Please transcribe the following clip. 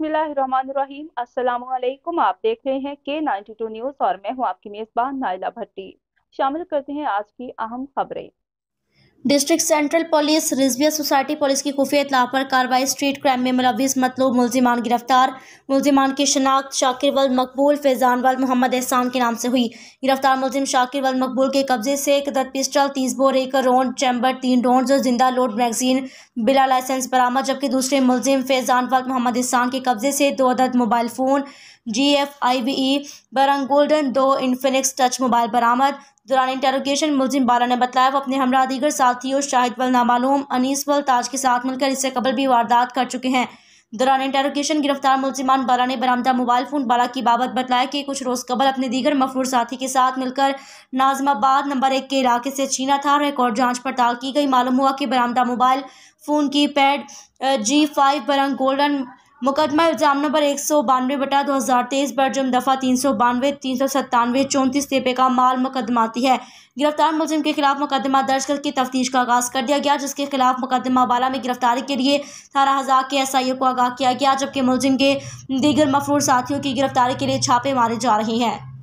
बिस्मिल्लाहिर्रहमानिर्रहीम अस्सलाम वालेकुम आप देख रहे हैं के 92 न्यूज़ और मैं हूं आपकी मेज़बान नाइला भट्टी शामिल करते हैं आज की अहम खबरें डिस्ट्रिक्ट सेंट्रल पुलिस रिजविया सोसाइटी पुलिस की खुफिया इतला पर कार्रवाई स्ट्रीट क्राइम में मुलविस मतलूब मुलजिमान गिरफ्तार मुलजिमान की शनाख्त शाकिर वल मकबूल फैजान वल मोहम्मद एहसान के नाम से हुई गिरफ्तार मुलजिम शाकिर वल मकबूल के कब्जे से एक दर पिस्टल तीस बोर एक रोड चैम्बर तीन रोड और जिंदा लोड मैगजीन बिला लाइसेंस बरामद जबकि दूसरे मुलजिम फैजान वल मोहम्मद एहसान के कब्जे से दो अदद mobile phone G F I V E बरंग गोल्डन दो इन्फिनिक्स टच मोबाइल बरामद दौरान इंटरोगेशन मुलजिम बाला ने बताया वो अपने हमरा दीगर साथियों शाहिद वल नामालूम अनीस वल ताज के साथ मिलकर इससे कबल भी वारदात कर चुके हैं दौरान इंटरोगेशन गिरफ्तार मुलजिमान बाला ने बरामदा मोबाइल फ़ोन बाला की बाबत बताया कि कुछ रोज़ कबल अपने दीगर मफरूर साथी के साथ मिलकर नाजमाबाद नंबर एक के इलाके से छीना था और जाँच पड़ताल की गई मालूम हुआ कि बरामदा मोबाइल फ़ोन की पैड जी फाइव बरंग गोल्डन मुकदमा इल्ज़ाम नंबर एक सौ बानवे बटा दो हज़ार तेईस पर जुर्म दफ़ा तीन सौ बानवे तीन सौ सत्तानवे चौंतीस तेपे का माल मुकदमाती है गिरफ्तार मुलिम के खिलाफ मुकदमा दर्ज करके तफ्तीश का आगाज़ कर दिया गया जिसके खिलाफ मुकदमा बाला में गिरफ्तारी के लिए थाना हजार के एस आई ओ को आगाह किया गया जबकि मुलिम के दीगर मफरूर साथियों की गिरफ्तारी के लिए छापे मारे जा रहे हैं